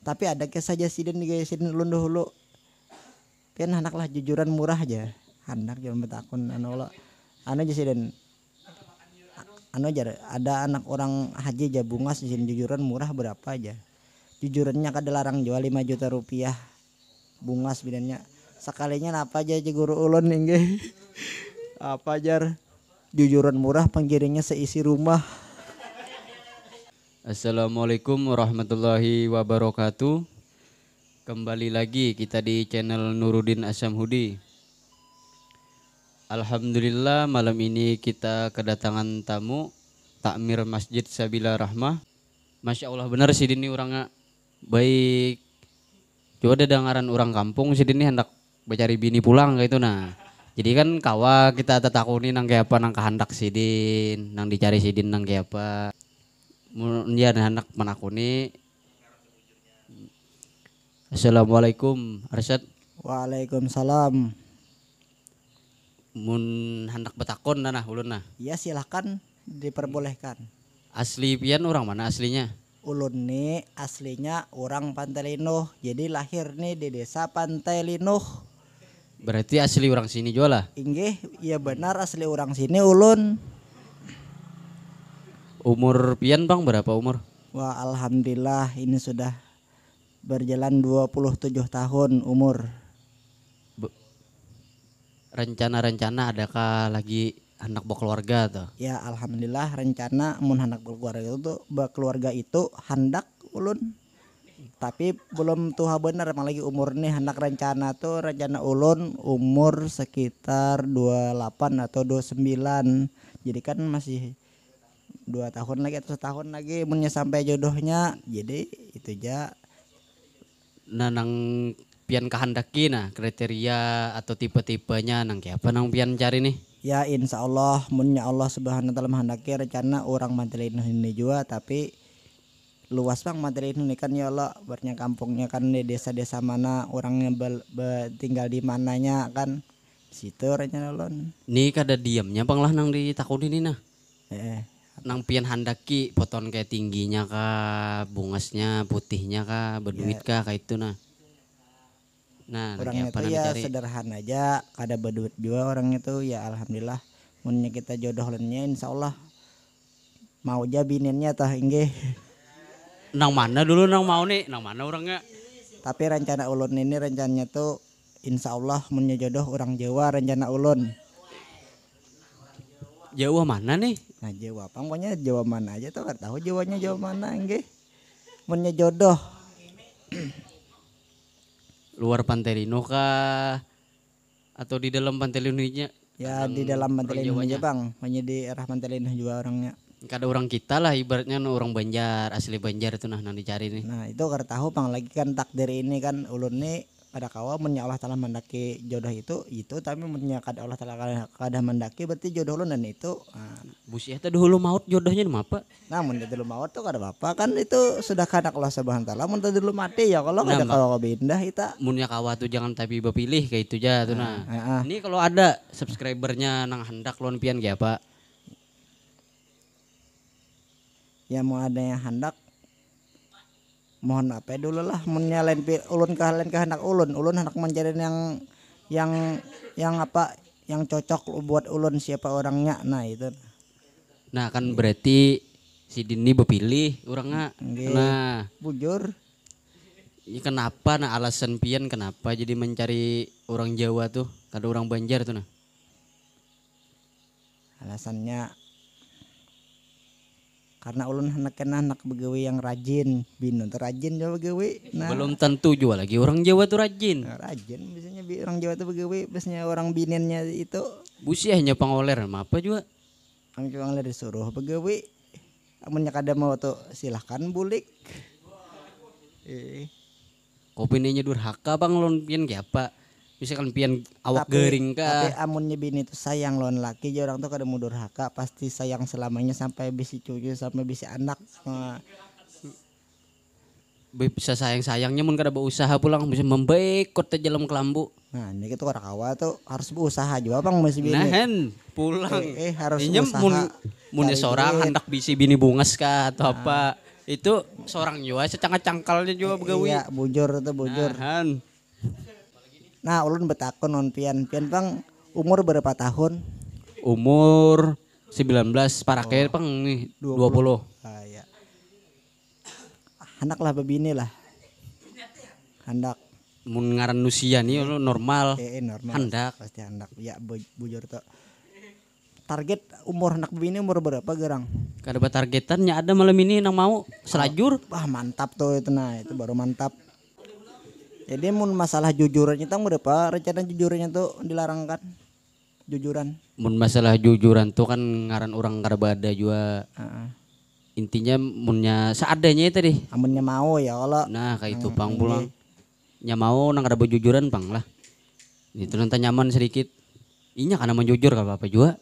tapi ada kes aja sih dan guys sih lunduh hulu kan anak lah jujuran murah aja anak jangan betakun anu lo anu aja sih anu aja ada anak orang haji aja bungas di sini jujuran murah berapa aja jujurannya kada larang jual lima juta rupiah bunga sebenarnya sekalinya apa aja aja guru ulun nih apa aja jujuran murah penggirinya seisi rumah Assalamualaikum warahmatullahi wabarakatuh Kembali lagi kita di channel Nuruddin Asyamhudi Alhamdulillah malam ini kita kedatangan tamu Takmir Masjid Sabila Rahmah Masya Allah benar sih ini orangnya baik Coba ada dengaran orang kampung sih ini hendak mencari bini pulang gitu nah jadi kan kawa kita tetakuni nang kayak apa nang kehendak sidin nang dicari sidin nang kayak apa dia anak menakuni Assalamualaikum Arsyad Waalaikumsalam Mun hendak betakon nana ulun nah Ya silahkan diperbolehkan Asli pian orang mana aslinya? Ulun nih aslinya orang Pantai Linuh Jadi lahir nih di desa Pantai Linuh Berarti asli orang sini jualah? lah? Inggih, iya benar asli orang sini ulun Umur pian Bang berapa umur? Wah, alhamdulillah ini sudah berjalan 27 tahun umur. Rencana-rencana adakah lagi anak berkeluarga atau? Ya, alhamdulillah rencana mun anak berkeluarga itu tuh berkeluarga itu hendak ulun tapi belum tuha benar emang lagi umur nih anak rencana tuh rencana ulun umur sekitar 28 atau 29 jadi kan masih dua tahun lagi atau setahun lagi punya sampai jodohnya jadi itu ja nanang pian kehendaki nah kriteria atau tipe-tipenya nang kayak apa nang pian cari nih ya insya Allah munnya Allah subhanahu wa taala menghendaki rencana orang materi ini juga tapi luas bang materi ini kan ya Allah bernya kampungnya kan di desa-desa mana orangnya tinggal di mananya kan situ rencana Allah nih kada diamnya bang lah nang tahun ini nah eh nang pian handaki poton kayak tingginya kah bungasnya putihnya kah berduit ya. kah kayak itu nah nah orangnya itu ya cari? sederhana aja kada berduit juga orang itu ya alhamdulillah munnya kita jodoh lainnya insya Allah mau aja bininnya tah inggih nang mana dulu nang mau nih nang mana orangnya tapi rencana ulun ini rencananya tuh insya Allah munnya jodoh orang Jawa rencana ulun Jawa mana nih? Nah Jawa apa? Pokoknya Jawa mana aja tuh gak tahu Jawanya Jawa mana enggak. Mennya jodoh. Luar Rino kah? Atau di dalam Pantai Pantelinonya? Ya kan di dalam Pantai Rino aja bang. Hanya di arah Pantai Rino juga orangnya. Kada orang kita lah ibaratnya no orang Banjar asli Banjar itu nah nanti cari nih. Nah itu karena tahu pang lagi kan takdir ini kan ulun nih ada kawa menyala Allah taala mendaki jodoh itu itu tapi mennya kada Allah taala kada, mendaki berarti jodoh lu dan itu nah. busi eta dulu maut jodohnya di apa nah mun dulu maut tuh kada apa kan itu sudah kada Allah subhanahu taala mun dulu mati ya kalau nah, kada kawa pindah kita munnya kawa tuh jangan tapi bepilih kayak itu aja tuh nah, nah. nah. ini kalau ada subscribernya nang hendak lawan pian kayak apa ya mau ada yang hendak mohon apa ya, dulu lah menyalain ulun ke halen ke anak ulun ulun anak mencari yang yang yang apa yang cocok buat ulun siapa orangnya nah itu nah kan berarti si Dini berpilih orangnya Gih, nah bujur ya kenapa nah alasan pian kenapa jadi mencari orang Jawa tuh kado orang Banjar tuh nah alasannya karena ulun anak-anak pegawai yang rajin binun rajin jawa pegawai nah, belum tentu jual lagi orang jawa tuh rajin nah, rajin biasanya orang jawa tuh pegawai biasanya orang bininnya itu busi hanya pengoler apa juga kami pengoler disuruh pegawai amunnya kada mau tuh silahkan bulik eh. kopi ini durhaka bang lon pian apa bisa kan pian awak tapi, gering ke tapi amunnya bini itu sayang lawan laki jadi orang tuh kada mudur haka pasti sayang selamanya sampai bisi cucu sampai bisi anak bisa sayang sayangnya mun kada berusaha pulang bisa membaik kota jalan kelambu nah ini kita kada kawa tuh harus berusaha juga bang masih bini nahan pulang eh, eh harus Inyem, usaha mun mun seorang hendak bisi bini bungas kah atau nah. apa itu seorang juga secangkal cangkalnya juga eh, begawi iya bujur itu bujur nah, Nah, ulun betakun non pian. Pian Bang umur berapa tahun? Umur 19 para oh. Pang nih 20. 20. Ah, ya. Anak lah bebini lah. Handak mun ngaran usia nih lo normal. Eh, eh normal. Hendak pasti handak. Ya bujur tuh. Target umur anak bebini umur berapa gerang? Kada targetannya ada malam ini nang mau selajur. Wah, mantap tuh itu nah, itu baru mantap jadi mun masalah jujurnya kita mau pak rencana jujurnya tuh dilarang kan jujuran mun masalah jujuran tuh kan ngaran orang karbada juga uh huh intinya munnya seadanya itu deh ah, amunnya mau ya Allah nah kayak itu hmm, pang pulang nya mau nang ada jujuran pang lah itu nanti nyaman sedikit inya karena menjujur kalau apa juga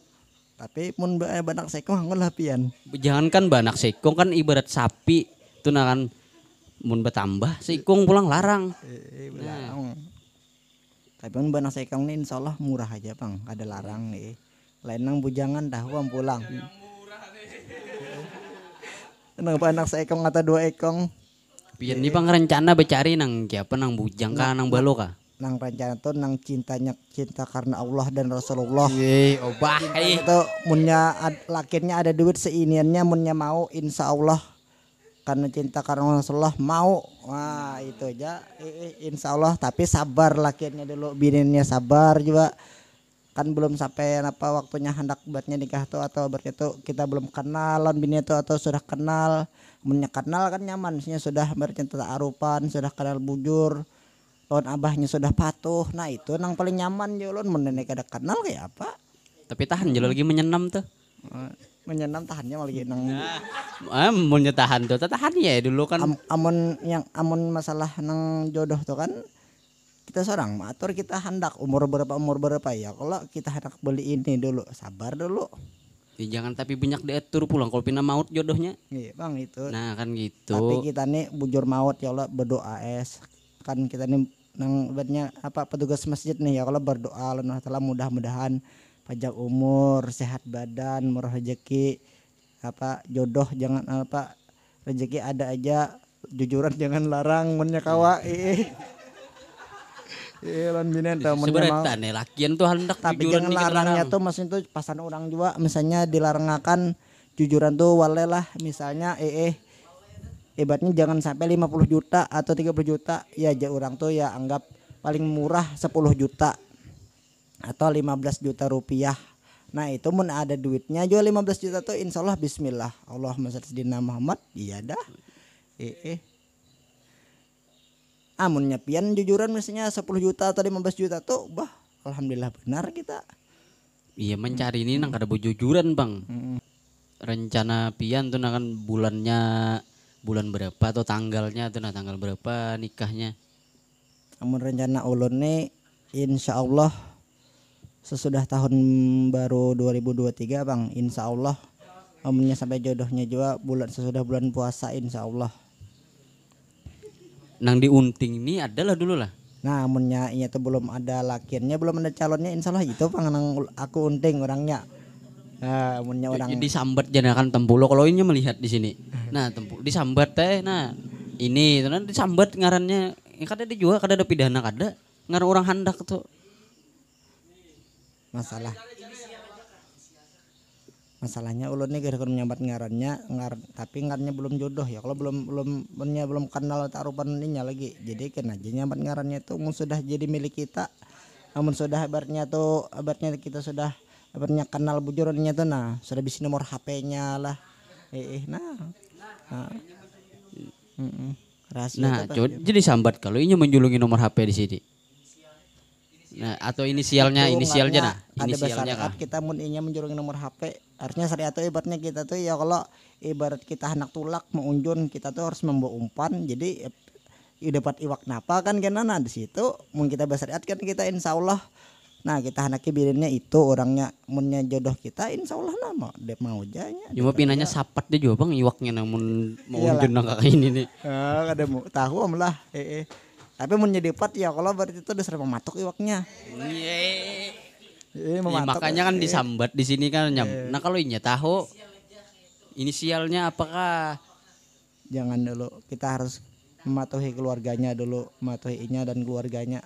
tapi mun eh, banyak sekong pian Jangan kan banyak sekong kan ibarat sapi itu nah kan, mun bertambah seikung pulang larang iya, iya, iya, nah. tapi pun bana saya ini insya Allah murah aja bang ada larang nih lain nang bujangan dah uang pulang Kenapa anak seekong atau dua ekong? Biar nih bang rencana bercari nang siapa nang bujang kah nang balo kah? Nang rencana tuh nang cintanya cinta karena Allah dan Rasulullah. Yeay, obah. Itu eh. munnya lakinya ada duit seiniannya munnya mau insya Allah karena cinta karena Rasulullah mau wah itu aja insya Allah tapi sabar lakiannya dulu bininya sabar juga kan belum sampai apa waktunya hendak buatnya nikah tuh atau berarti kita belum kenal lon bini itu atau sudah kenal punya kenal kan nyaman sih sudah bercinta arupan sudah kenal bujur lawan abahnya sudah patuh nah itu nang paling nyaman jalan menenek ada kenal kayak apa tapi tahan jalan lagi menyenam tuh menyenam tahannya malah gitu. eh amun tahan tuh, tahan ya dulu kan. Am, amun yang amun masalah nang jodoh tuh kan kita seorang matur kita hendak umur berapa umur berapa ya kalau kita hendak beli ini dulu sabar dulu ya, jangan tapi banyak diatur pulang kalau pina maut jodohnya iya bang itu nah kan gitu tapi kita nih bujur maut ya Allah berdoa es kan kita nih nang apa petugas masjid nih ya kalau berdoa Allah telah mudah-mudahan panjang umur sehat badan murah rezeki apa jodoh jangan ah, apa rezeki ada aja jujuran jangan larang munnya kawa Iya, binatang iya, sebenarnya nih lakian tuh hendak tapi jangan larangnya tuh maksudnya tuh pasan orang juga misalnya dilarangkan jujuran tuh wale lah misalnya eh eh ibatnya jangan sampai 50 juta atau 30 juta ya aja orang tuh ya anggap paling murah 10 juta atau 15 juta rupiah nah itu pun ada duitnya jual 15 juta tuh insya Allah Bismillah di nama Muhammad iya dah eh, eh. amun ah, nyepian jujuran misalnya 10 juta atau 15 juta tuh bah alhamdulillah benar kita iya mencari ini nang ada jujuran bang rencana pian tuh nah kan bulannya bulan berapa atau tanggalnya tuh nah tanggal berapa nikahnya amun rencana ulun nih insya Allah sesudah tahun baru 2023 bang insya Allah omnya sampai jodohnya juga bulan sesudah bulan puasa insya Allah nang diunting ini adalah dulu lah nah omnya iya tuh belum ada lakiannya belum ada calonnya insya Allah itu Bang, nang aku unting orangnya Nah, omnya orang jadi sambat jenakan tempulo kalau ini melihat di sini. Nah, tempu disambat teh. Nah, ini tuh nanti disambat ngarannya. Ya, kan ada juga kada ada pidana kada. Kan ngaran orang handak tuh masalah masalahnya ulun nih gara-gara menyambat ngarannya ngar tapi ngarannya belum jodoh ya kalau belum belum punya belum kenal taruhan ini lagi jadi kena aja nyambat ngarannya tuh sudah jadi milik kita namun sudah abarnya tuh abarnya kita sudah abarnya kenal bujurannya tuh nah sudah bisa nomor HP-nya lah eh, eh nah, nah. Mm -mm. Rahasia nah, jadi sambat kalau ini menjulungi nomor HP di sini. Nah, atau inisialnya, itu inisialnya nah, inisialnya ada ah. kita mun inya menjurung nomor HP, Artinya sari atau ibaratnya kita tuh ya kalau ibarat kita anak tulak mau mengunjun kita tuh harus membawa umpan. Jadi ya dapat iwak napa kan kena kan, nah di situ mun kita bersyariat kan kita insya Allah. nah kita anaknya kibirinnya itu orangnya munnya jodoh kita insya Allah nama dep mau janya cuma gitu pinanya sapat deh juga bang iwaknya namun mau unjun nangka ini nih eh, ada mau tahu om lah eh, eh tapi mau jadi pet ya kalau berarti itu udah sering mematok iwaknya yeah. Iya, iya, iya makanya kan disambat di sini kan nyam. Iya. Nah kalau ini tahu inisialnya apakah? Jangan dulu, kita harus mematuhi keluarganya dulu, mematuhi inya dan keluarganya.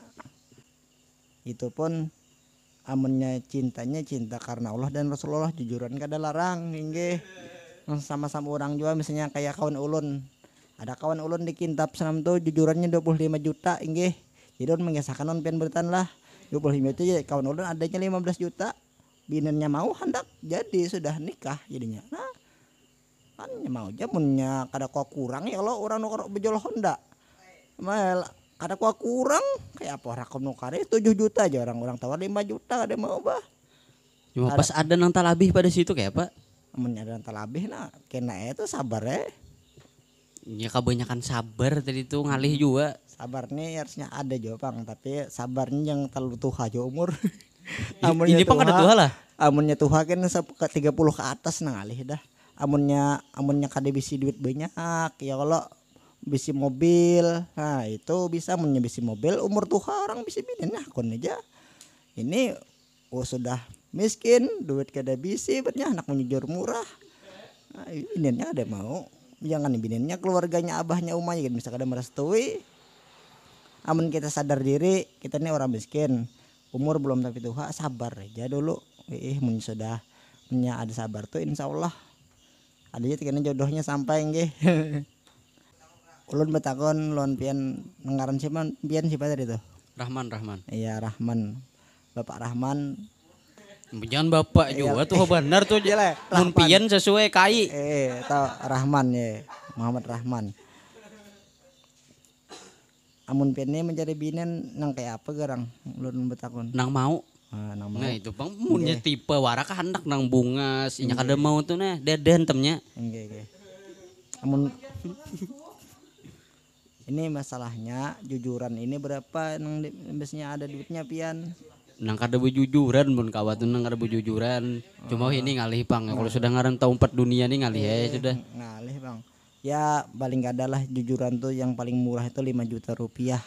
Itu pun amannya cintanya cinta karena Allah dan Rasulullah jujuran kada larang, hingga sama-sama orang juga misalnya kayak kawan ulun ada kawan ulun di senam tuh jujurannya 25 juta inggih jadi ulun mengesahkan ulun pian beritan lah 25 itu ya kawan ulun adanya 15 juta binannya mau hendak jadi sudah nikah jadinya nah kan ya mau aja punya kada kau kurang ya Allah orang nukar bejol Honda mal kada kau kurang kayak apa rakom itu tujuh juta aja orang orang tawar lima juta kada mau bah cuma ada. pas ada nang talabih pada situ kayak apa Amun ada nang talabih nah kena itu sabar ya ya kebanyakan sabar tadi tuh ngalih hmm. juga sabar nih ya harusnya ada jopang tapi sabarnya yang terlalu tuh aja umur amunnya ini pang ada tuh lah amunnya tuh kan ke puluh ke atas nah ngalih dah amunnya amunnya kade bisi duit banyak ya kalau bisi mobil nah itu bisa amunnya bisi mobil umur tuh orang bisi bini nah kon aja ini oh sudah miskin duit kada bisi bernya anak menjujur murah nah, ini ada mau jangan bininya keluarganya abahnya umahnya gitu misalkan ada merestui amun kita sadar diri kita ini orang miskin umur belum tapi tuha sabar aja dulu ih mun sudah punya ada sabar tuh insya Allah adanya tiga jodohnya sampai nggih ulun betakon lon pian ngaran siapa pian siapa tadi tuh Rahman Rahman iya Rahman Bapak Rahman Jangan bapak iya. juga tuh benar tuh. jelek. Mun sesuai kai. Eh, tau Rahman ya. Muhammad Rahman. Amun piannya mencari binen nang kayak apa gerang ulun betakun. Nang mau. Nah, nang mau. Nah itu bang munnya okay. tipe warak hendak nang bunga sinya kada mau tuh nah deden temnya. Nggih nggih. Amun ini masalahnya jujuran ini berapa nang biasanya ada duitnya pian? nang kada bujujuran mun kawat nang kada bujujuran cuma ini ngalih pang kalau sudah ngaran tahu empat dunia nih ngalih ya sudah ngalih bang ya paling gak ada lah jujuran tuh yang paling murah itu lima juta rupiah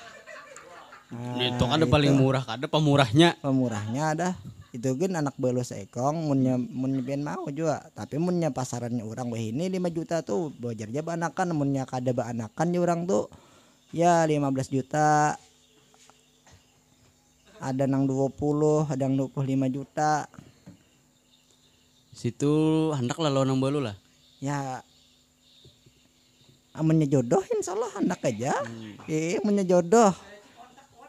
nah, itu kan ada paling gitu. murah ada pemurahnya pemurahnya ada itu kan anak belus ekong munnya munnya mau juga tapi munnya pasarannya orang wah ini lima juta tuh bojarnya banakan munnya kada banakan orang tuh ya lima belas juta ada nang 20 ada nang 25 juta situ hendak lah lawan nang lah ya amannya jodoh insya Allah hendak aja hmm. eh amannya jodoh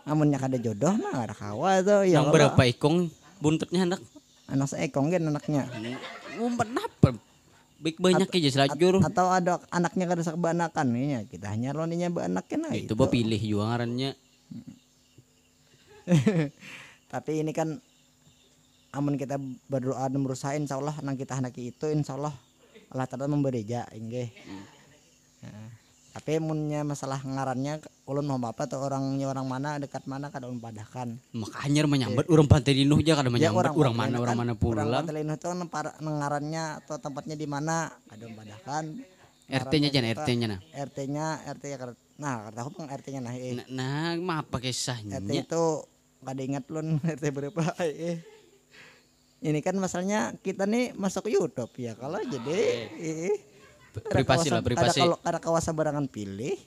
amannya kada jodoh mah ada kawa tuh ya yang berapa ikong buntutnya hendak anak seekong kan anaknya umpet oh, apa baik banyak aja selajur At, atau ada anaknya kada sak ini ya kita hanya loninya banakan nah, itu gitu. pilih juga ngarannya hmm. tapi ini kan amun kita berdoa dan berusaha insya Allah nang kita anak itu insya Allah Allah Ta'ala memberi hmm. ya nah, tapi munnya masalah ngarannya ulun mau apa tuh orangnya orang mana dekat mana kada ulun padahkan makanya menyambat iya. urang pantai dinuh aja kada iya, menyambat ya, orang, mana urang orang mana pula urang pantai dinuh kan. tuh kan ngarannya atau tempatnya di mana kada ulun padahkan RT-nya jan RT-nya nah RT-nya kan RT nya nah kada tahu pang RT-nya nah eh. nah, nah apa kisahnya RT itu pada ingat lu RT berapa eh ini kan masalahnya kita nih masuk YouTube ya kalau ah, jadi iya. eh, privasi lah privasi ada, ada kawasan barangan pilih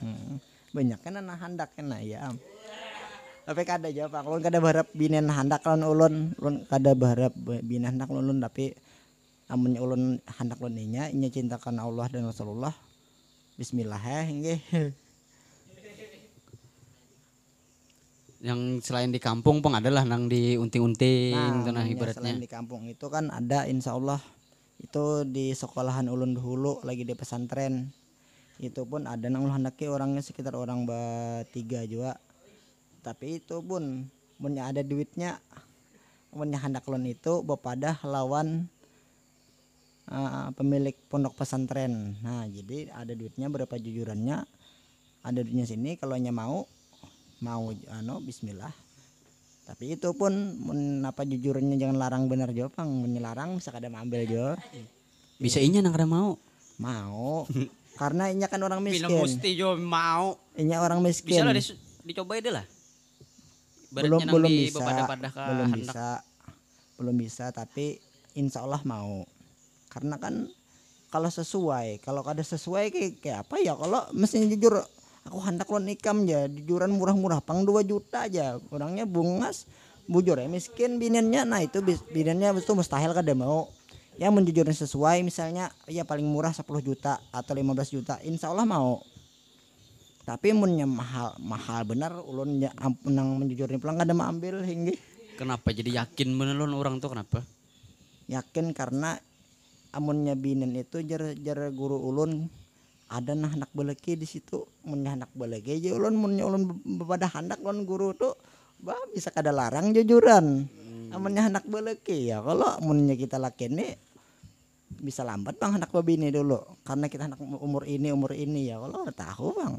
hmm, banyak kan anak handak kan nah, ya tapi kada pak lu kada berharap binen handak lon ulun lu kada berharap binen handak lon ulun tapi namanya ulun handak lon inya inya cintakan Allah dan Rasulullah Bismillah ya yang selain di kampung pun adalah nang di unting-unting nah, nah ibaratnya selain di kampung itu kan ada insya Allah itu di sekolahan ulun dulu lagi di pesantren itu pun ada nang ulun orangnya sekitar orang tiga juga tapi itu pun punya ada duitnya punya hendak ulun itu bepadah lawan uh, pemilik pondok pesantren nah jadi ada duitnya berapa jujurannya ada duitnya sini kalau hanya mau mau ano bismillah tapi itu pun menapa apa jujurnya jangan larang bener jo pang menyelarang kada ambil jo bisa inya nang mau mau karena inya kan orang miskin bilang musti jo mau inya orang miskin bisa lah dicoba deh lah belum belum bisa belum bisa belum bisa tapi insya Allah mau karena kan kalau sesuai kalau kada sesuai kayak apa ya kalau mesin jujur aku hendak lo nikam ya jujuran murah-murah pang dua juta aja orangnya bungas bujur ya miskin binennya nah itu binennya itu mustahil kada mau ya menjujurnya sesuai misalnya ya paling murah 10 juta atau 15 juta insya Allah mau tapi munnya mahal mahal benar ulun menang menjujurnya pulang kada mau ambil hingga kenapa jadi yakin menelun orang tuh kenapa yakin karena amunnya binen itu jar jar guru ulun ada nah anak beleki di situ munnya anak beleki aja ulun munnya ulun bepada handak ulun guru tuh bah bisa kada larang jujuran hmm. munnya anak beleki ya kalau munnya kita laki ini bisa lambat bang anak ini dulu karena kita anak umur ini umur ini ya kalau tahu bang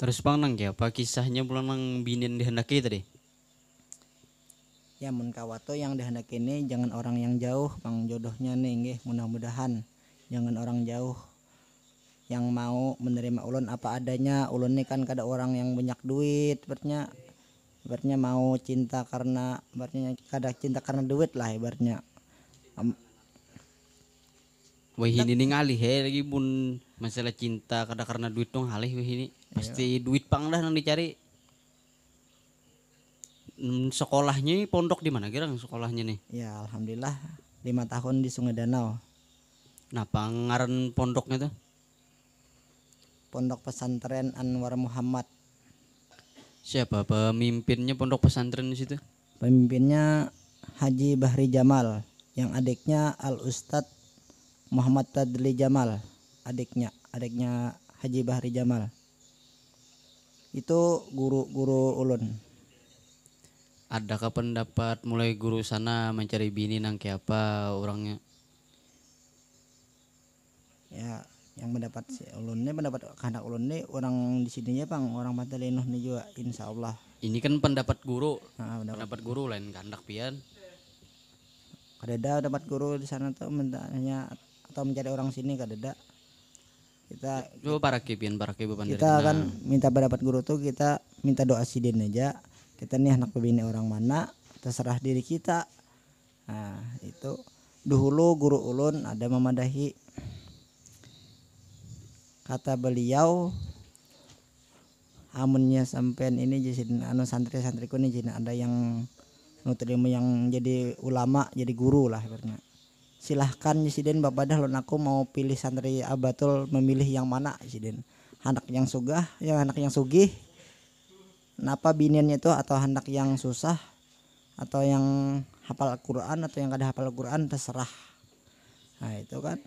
terus bang nang ya apa kisahnya bulan nang binin dihendaki tadi ya mun kawato yang dihendaki ini jangan orang yang jauh bang jodohnya nih mudah-mudahan jangan orang jauh yang mau menerima ulun apa adanya ulun ini kan kada orang yang banyak duit ibaratnya ibaratnya mau cinta karena ibaratnya kada cinta karena duit lah ibaratnya Wah ini ngalih he lagi pun masalah cinta kada karena duit dong halih wah ini iya. pasti iya. duit pang dah nang dicari sekolahnya pondok di mana kira sekolahnya nih ya alhamdulillah lima tahun di Sungai Danau Nah, ngaran pondoknya tuh? Pondok Pesantren Anwar Muhammad. Siapa pemimpinnya pondok pesantren di situ? Pemimpinnya Haji Bahri Jamal, yang adiknya Al Ustad Muhammad Tadli Jamal, adiknya, adiknya Haji Bahri Jamal. Itu guru-guru ulun adakah pendapat mulai guru sana mencari bini nang apa orangnya ya yang mendapat si ulun ini pendapat kehendak ulun ini orang di sininya bang orang Matalenoh nih juga insya Allah ini kan pendapat guru nah, pendapat, pendapat guru lain kehendak pian kadeda dapat guru di sana tuh mintanya atau mencari orang sini kadeda kita coba para kipian para kibu kita akan nah. minta pendapat guru tuh kita minta doa sidin aja kita nih anak pembina orang mana terserah diri kita nah itu dulu guru ulun ada memadahi kata beliau amunnya sampean ini jadi anu santri santriku ini jadi ada yang nutrimu yang jadi ulama jadi guru lah karena silahkan jisiden bapak dah aku mau pilih santri abatul memilih yang mana jisiden anak yang sugah yang anak yang sugih kenapa biniannya itu atau anak yang susah atau yang hafal Quran atau yang kada hafal Quran terserah nah itu kan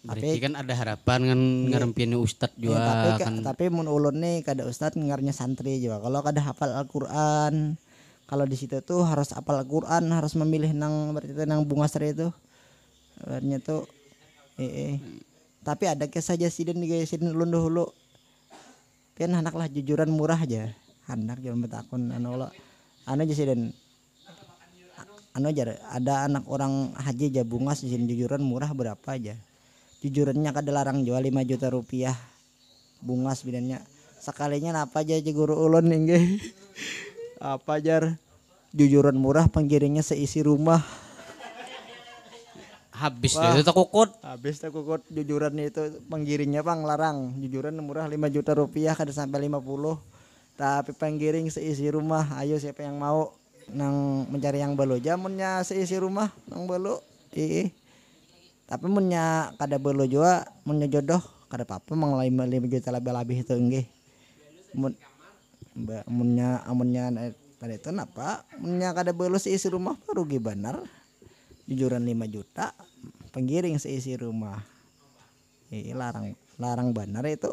Berarti tapi kan ada harapan kan iya. ngerempiannya ustadz ustad iya, juga iya, tapi kan. tapi mun ulun nih kada ustad ngarnya santri juga. Kalau kada hafal Al-Qur'an, kalau di situ tuh harus hafal Al-Qur'an, harus memilih nang berarti nang bunga seri itu. Berarti tuh eh, eh. Tapi ada kisah jasiden di lundo ulun kan anak lah jujuran murah aja. Anak jangan betakun anu lo. Anu aja jasiden anu aja ada anak orang haji jabungas jasiden jujuran murah berapa aja jujurnya kada larang jual 5 juta rupiah bunga sebenarnya sekalinya apa aja guru ulun ninggi apa jar jujuran murah penggiringnya seisi rumah habis Wah, itu kukut habis kukut jujuran itu penggiringnya pang larang jujuran murah 5 juta rupiah kada sampai 50 tapi penggiring seisi rumah ayo siapa yang mau nang mencari yang belu jamunnya seisi rumah nang belu ih tapi punya kada perlu jua punya jodoh kada apa-apa mang lima juta lebih-lebih itu enggih mun amunnya amunnya tadi itu apa munnya kada perlu seisi rumah rugi benar jujuran lima juta penggiring seisi rumah Iya larang larang benar itu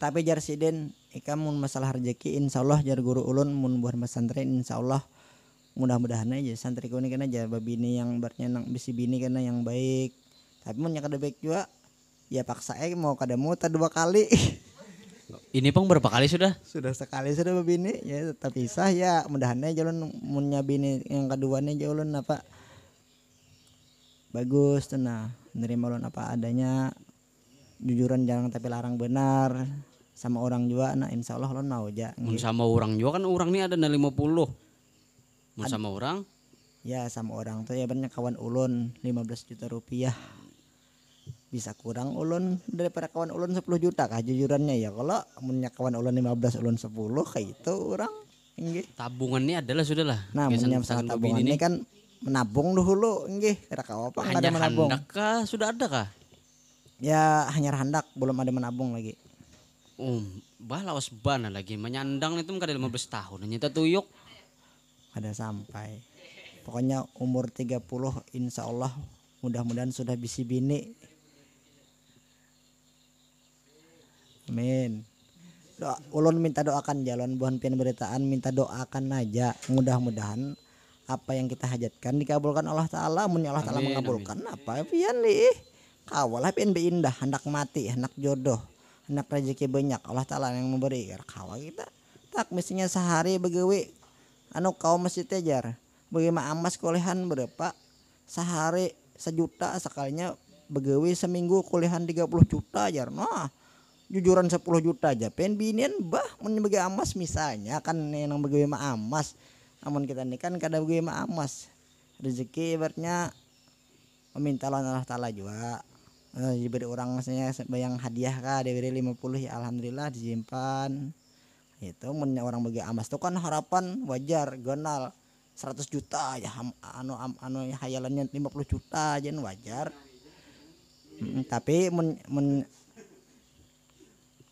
tapi jar siden ika mun masalah rezeki insyaallah jar guru ulun mun buat pesantren insyaallah mudah-mudahan aja santri kuni kena aja babini yang bernyanyi bisi bini kena yang baik tapi mau nyakade baik juga ya paksa eh mau kada muta dua kali ini pun berapa kali sudah sudah sekali sudah bini ya tetap pisah ya mudahannya jalan munya bini yang kedua nih jalan apa bagus tenang nerima lu apa adanya jujuran jangan tapi larang benar sama orang juga nah insya Allah ulun mau aja gitu. sama orang juga kan orang ini ada na 50 mau sama orang ya sama orang tuh ya banyak kawan ulun 15 juta rupiah bisa kurang ulun daripada kawan ulun 10 juta kah jujurannya ya kalau punya kawan ulun 15 ulun 10 kayak itu orang enggih. tabungannya adalah sudah lah nah punya tabungan ini kan menabung dulu enggih kira kau apa ada menabung kah sudah ada kah ya hanya handak belum ada menabung lagi um bah lawas bana lagi menyandang itu lima 15 tahun tuh tuyuk ada sampai pokoknya umur 30 puluh insyaallah mudah-mudahan sudah bisi bini Amin. Doa, ulun minta doakan jalan buhan pian beritaan minta doakan aja mudah-mudahan apa yang kita hajatkan dikabulkan Allah Taala mun ya Allah Taala mengabulkan amin. apa pian nih kawalah pian beindah hendak mati hendak jodoh hendak rezeki banyak Allah Taala yang memberi er, kawa kita tak mestinya sehari begawi anu kau masih tejar bagaimana amas kuliahan berapa sehari sejuta sekalinya begawi seminggu kuliahan 30 juta jar nah jujuran 10 juta aja pengen binian bah menyebagai amas misalnya kan yang bagi mah amas namun kita ini kan kada bagi mah amas rezeki ibaratnya meminta lawan Allah taala juga uh, eh, diberi orang misalnya bayang hadiah kah diberi 50 ya alhamdulillah disimpan itu punya orang bagi amas itu kan harapan wajar gonal 100 juta ya anu anu hayalannya 50 juta aja wajar hmm, tapi men, men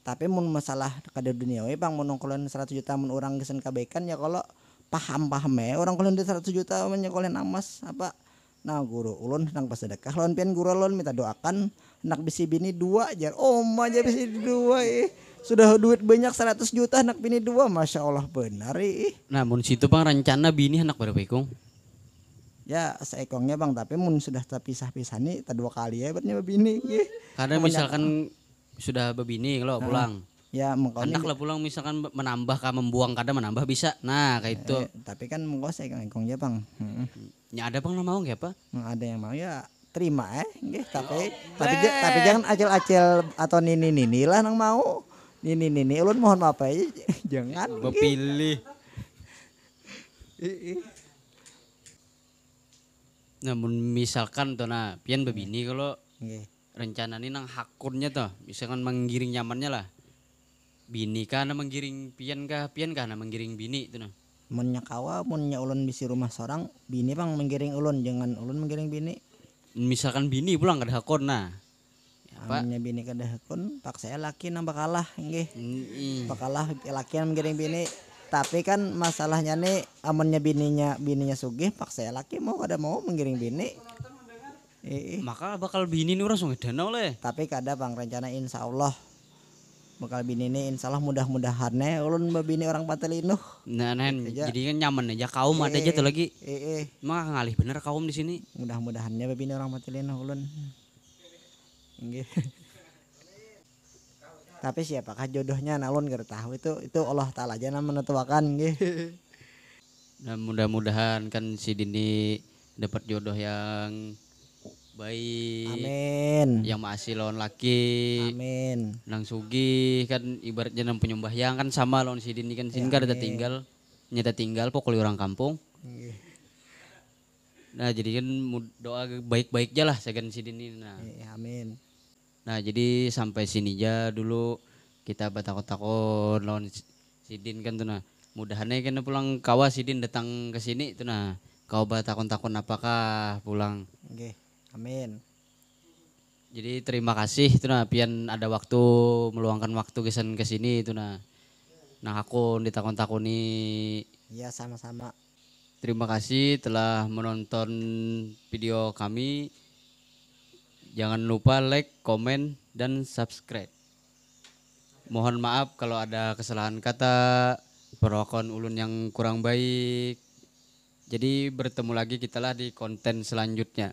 tapi mun masalah kada duniawi pang mun kalian 100 juta mun orang gesen kebaikan ya kalau paham paham ya orang kalau di 100 juta menyekolin amas apa nah guru ulun pas sedekah lawan pian guru ulun minta doakan nak bisi bini dua aja oh aja bisi dua eh sudah duit banyak 100 juta nak bini dua masya Allah benar ih eh. nah mun situ bang rencana bini anak berapa ikung ya seekongnya bang tapi mun sudah terpisah-pisah nih tak dua kali ya berarti bini eh. karena misalkan sudah begini lo nah, pulang. Ya, mungkin Anak lah pulang misalkan menambah kah membuang kadang menambah bisa. Nah, kayak itu. Eh, tapi kan mengko saya kan, kong ya, Bang. Hmm. Ya ada Bang mau nggak, apa, hmm, ada yang mau ya terima eh nggih tapi oh. tapi eh. tapi jangan acil-acil atau nini-nini lah nang mau. Nini-nini ulun mohon maaf eh, aja jangan. pilih, Namun misalkan tuh nah pian bebini kalau rencana ini nang hakunnya tuh misalkan menggiring nyamannya lah bini karena menggiring pian kah pian karena menggiring bini itu nah munnya kawa munnya ulun bisi rumah seorang bini pang menggiring ulun jangan ulun menggiring bini misalkan bini pulang kada hakun nah Amunnya ya, bini kada hakun saya laki nang kalah nggih pak kalah laki yang menggiring bini tapi kan masalahnya nih amunnya bininya bininya sugih pak saya laki mau kada mau menggiring bini Iya. Maka bakal bini nih orang dana oleh. Tapi kada bang rencana insya Allah bakal bini ini insya Allah mudah-mudahan nih ulun bini orang Patelinu. Nah, nah jadi kan nyaman aja kaum ada aja tuh lagi. Maka ngalih bener kaum di sini. Mudah-mudahannya bini orang Patelinu ulun. Nggih. Tapi siapakah jodohnya nalon gak tahu itu itu Allah taala aja nama menentukan Dan mudah-mudahan kan si Dini dapat jodoh yang baik. Amin. Yang masih lawan laki. Amin. Nang Sugi kan ibaratnya nang yang kan sama lawan Sidin ini kan sini ya, kan ada tinggal nyata tinggal pokoknya orang kampung. Iya. Nah jadi kan doa baik-baik aja lah segan Sidin ini. Nah. Ya, amin. Nah jadi sampai sini aja dulu kita batako takon lawan Sidin kan tuh nah. Mudahannya kan pulang kawas Sidin datang ke sini tuh nah. Kau batakon-takon apakah pulang? Okay. Amin. Jadi terima kasih itu nah pian ada waktu meluangkan waktu kesan ke sini itu nah. Nah aku ditakon-takoni. Iya sama-sama. Terima kasih telah menonton video kami. Jangan lupa like, komen, dan subscribe. Mohon maaf kalau ada kesalahan kata, perwakilan ulun yang kurang baik. Jadi bertemu lagi kitalah di konten selanjutnya.